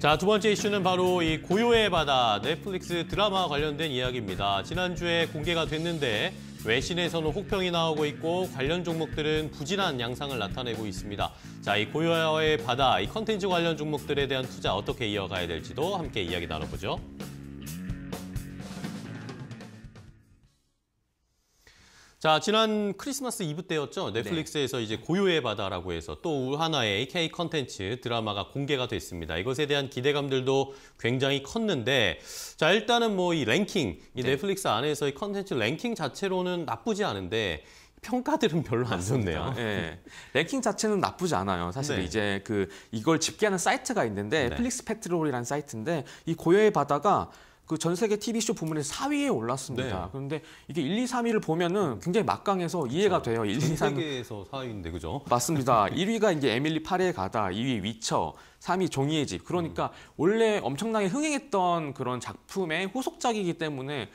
자, 두 번째 이슈는 바로 이 고요의 바다 넷플릭스 드라마 관련된 이야기입니다. 지난주에 공개가 됐는데 외신에서는 혹평이 나오고 있고 관련 종목들은 부진한 양상을 나타내고 있습니다. 자, 이 고요의 바다 이 컨텐츠 관련 종목들에 대한 투자 어떻게 이어가야 될지도 함께 이야기 나눠보죠. 자, 지난 크리스마스 이브 때였죠. 네. 넷플릭스에서 네. 이제 고요의 바다라고 해서 또 하나의 a K 컨텐츠 드라마가 공개가 됐습니다. 이것에 대한 기대감들도 굉장히 컸는데 자, 일단은 뭐 이 랭킹, 이 네. 넷플릭스 안에서의 컨텐츠 랭킹 자체로는 나쁘지 않은데 평가들은 별로 안 좋네요. 네. 랭킹 자체는 나쁘지 않아요. 사실 네. 이제 그 이걸 집계하는 사이트가 있는데 네. 플릭스 패트롤이라는 사이트인데 이 고요의 바다가 그전 세계 TV쇼 부문에 4위에 올랐습니다. 네. 그런데 이게 1, 2, 3위를 보면은 굉장히 막강해서 그렇죠. 이해가 돼요. 1, 2, 3. 세계에서 4위인데 그죠? 맞습니다. 1위가 이제 에밀리 파리에 가다, 2위 위쳐, 3위 종이의 집. 그러니까 음. 원래 엄청나게 흥행했던 그런 작품의 후속작이기 때문에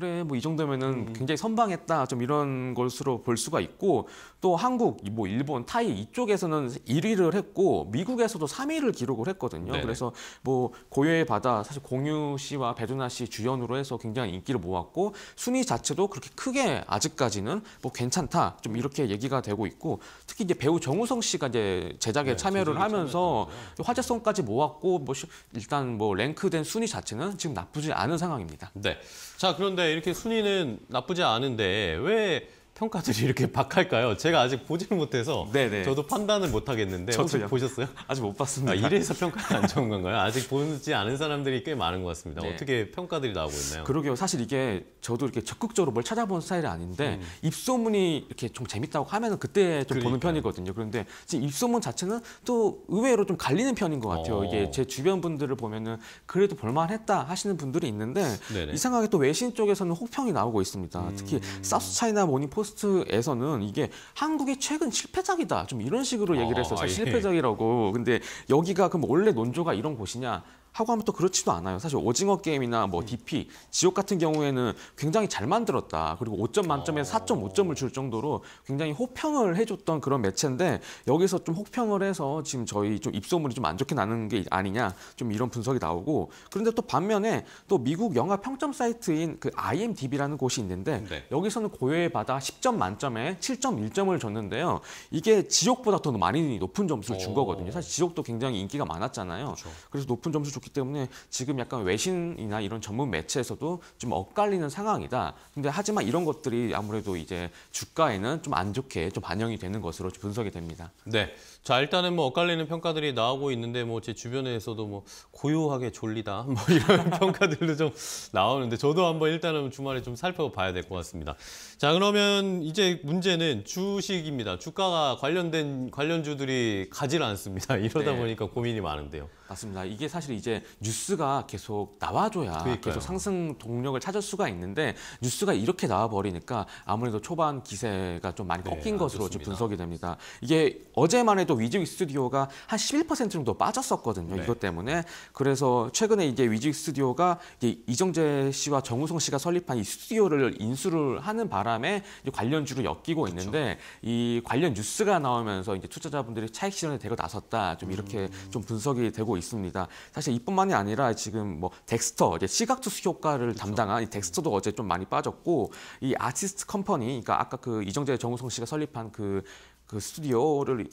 그래 뭐 이 정도면은 음. 굉장히 선방했다 좀 이런 것으로 볼 수가 있고 또 한국 뭐 일본 타이 이쪽에서는 1위를 했고 미국에서도 3위를 기록을 했거든요. 네 그래서 뭐 고요의 바다 사실 공유 씨와 배두나 씨 주연으로 해서 굉장히 인기를 모았고 순위 자체도 그렇게 크게 아직까지는 뭐 괜찮다 좀 이렇게 얘기가 되고 있고 특히 이제 배우 정우성 씨가 이제 제작에 네, 참여를 하면서 화제성까지 모았고 뭐 일단 뭐 랭크된 순위 자체는 지금 나쁘지 않은 상황입니다. 네. 자 그런데 이렇게 순위는 나쁘지 않은데 왜 평가들이 이렇게 박할까요? 제가 아직 보지를 못해서 네네. 저도 판단을 못 하겠는데 혹시 보셨어요? 아직 못 봤습니다. 아, 이래서 평가가 안 좋은 건가요? 아직 보지 않은 사람들이 꽤 많은 것 같습니다. 네. 어떻게 평가들이 나오고 있나요? 그러게요. 사실 이게 저도 이렇게 적극적으로 뭘찾아본 스타일이 아닌데 음. 입소문이 이렇게 좀 재밌다고 하면 그때 좀그러니까 보는 편이거든요. 그런데 지금 입소문 자체는 또 의외로 좀 갈리는 편인 것 같아요. 어. 이게 제 주변 분들을 보면은 그래도 볼만했다 하시는 분들이 있는데 네네. 이상하게 또 외신 쪽에서는 혹평이 나오고 있습니다. 음. 특히 사우스 차이나 모닝 포스 포스트에서는 이게 한국의 최근 실패작이다. 좀 이런 식으로 얘기를 했서 아, 사 실패작이라고. 근데 여기가 그럼 원래 논조가 이런 곳이냐? 하고 하면 또 그렇지도 않아요. 사실 오징어 게임이나 뭐 DP, 음. 지옥 같은 경우에는 굉장히 잘 만들었다. 그리고 5점 만점에 서 4.5점을 줄 정도로 굉장히 호평을 해줬던 그런 매체인데 여기서 좀 호평을 해서 지금 저희 좀 입소문이 좀 안 좋게 나는 게 아니냐 좀 이런 분석이 나오고 그런데 또 반면에 또 미국 영화 평점 사이트인 그 IMDb라는 곳이 있는데 네. 여기서는 고요의 바다 10점 만점에 7.1점을 줬는데요. 이게 지옥보다 더 많이 높은 점수를 준 어. 거거든요. 사실 지옥도 굉장히 인기가 많았잖아요. 그렇죠. 그래서 높은 점수 를 좋기 때문에 지금 약간 외신이나 이런 전문 매체에서도 좀 엇갈리는 상황이다. 근데 하지만 이런 것들이 아무래도 이제 주가에는 좀 안 좋게 좀 반영이 되는 것으로 분석이 됩니다. 네. 자, 일단은 뭐 엇갈리는 평가들이 나오고 있는데 뭐 제 주변에서도 뭐 고요하게 졸리다 뭐 이런 평가들도 좀 나오는데 저도 한번 일단은 주말에 좀 살펴봐야 될 것 같습니다. 자, 그러면 이제 문제는 주식입니다. 주가가 관련된 관련주들이 가질 않습니다. 이러다 네. 보니까 고민이 많은데요. 맞습니다. 이게 사실 이제 이제 뉴스가 계속 나와줘야 그러니까요. 계속 상승 동력을 찾을 수가 있는데 뉴스가 이렇게 나와버리니까 아무래도 초반 기세가 좀 많이 네, 꺾인 네, 것으로 지금 분석이 됩니다. 이게 어제만 해도 위직 스튜디오가 한 11% 정도 빠졌었거든요. 네. 이것 때문에 그래서 최근에 이제 위직 스튜디오가 이제 이정재 씨와 정우성 씨가 설립한 이 스튜디오를 인수를 하는 바람에 관련주로 엮이고 그렇죠. 있는데 이 관련 뉴스가 나오면서 이제 투자자분들이 차익 실현에 대거 나섰다. 좀 이렇게 음. 좀 분석이 되고 있습니다. 사실 이 이뿐만이 아니라 지금 뭐 덱스터 이제 시각 투수 효과를 그렇죠. 담당한 이 음. 덱스터도 어제 좀 많이 빠졌고 이 아티스트 컴퍼니 그러니까 아까 그 이정재 정우성 씨가 설립한 그그 그 스튜디오를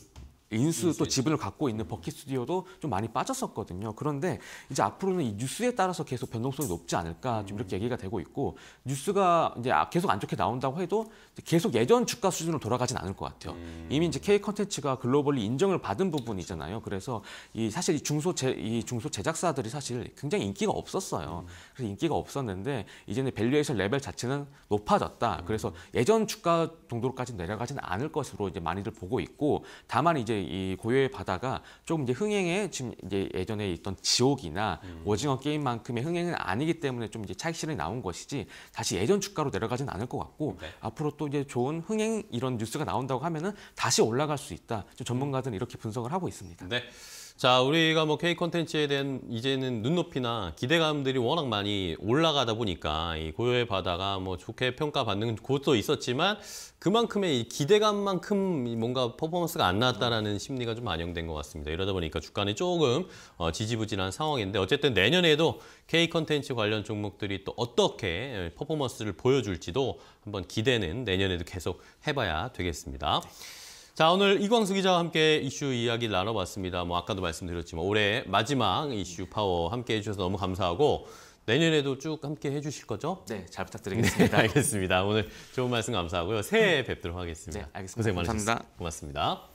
인수 또 지분을 갖고 있는 버킷 스튜디오도 좀 많이 빠졌었거든요. 그런데 이제 앞으로는 이 뉴스에 따라서 계속 변동성이 높지 않을까 좀 이렇게 음. 얘기가 되고 있고 뉴스가 이제 아, 계속 안 좋게 나온다고 해도 계속 예전 주가 수준으로 돌아가진 않을 것 같아요. 음. 이미 이제 K 컨텐츠가 글로벌리 인정을 받은 부분이잖아요. 그래서 이 사실 이 중소 제, 이 중소 제작사들이 사실 굉장히 인기가 없었어요. 음. 그래서 인기가 없었는데 이제는 밸류에이션 레벨 자체는 높아졌다. 그래서 예전 주가 정도로까지 내려가진 않을 것으로 이제 많이들 보고 있고 다만 이제 이 고요의 바다가 조금 이제 흥행에 지금 이제 예전에 있던 지옥이나 음. 오징어 게임만큼의 흥행은 아니기 때문에 좀 이제 차익실이 나온 것이지 다시 예전 주가로 내려가진 않을 것 같고 네. 앞으로 또 이제 좋은 흥행 이런 뉴스가 나온다고 하면은 다시 올라갈 수 있다. 전문가들은 이렇게 분석을 하고 있습니다. 네. 자, 우리가 뭐 K 컨텐츠에 대한 이제는 눈높이나 기대감들이 워낙 많이 올라가다 보니까 이 고요의 바다가 뭐 좋게 평가받는 곳도 있었지만 그만큼의 이 기대감만큼 뭔가 퍼포먼스가 안 나왔다라는 심리가 좀 반영된 것 같습니다. 이러다 보니까 주가는 조금 어, 지지부진한 상황인데 어쨌든 내년에도 K 컨텐츠 관련 종목들이 또 어떻게 퍼포먼스를 보여줄지도 한번 기대는 내년에도 계속 해봐야 되겠습니다. 자, 오늘 이광수 기자와 함께 이슈 이야기 나눠봤습니다. 뭐 아까도 말씀드렸지만 올해 마지막 이슈 파워 함께 해주셔서 너무 감사하고 내년에도 쭉 함께 해주실 거죠? 네, 잘 부탁드리겠습니다. 네, 알겠습니다. 오늘 좋은 말씀 감사하고요. 새해 뵙도록 하겠습니다. 네, 알겠습니다. 고생 많으셨습니다. 고맙습니다.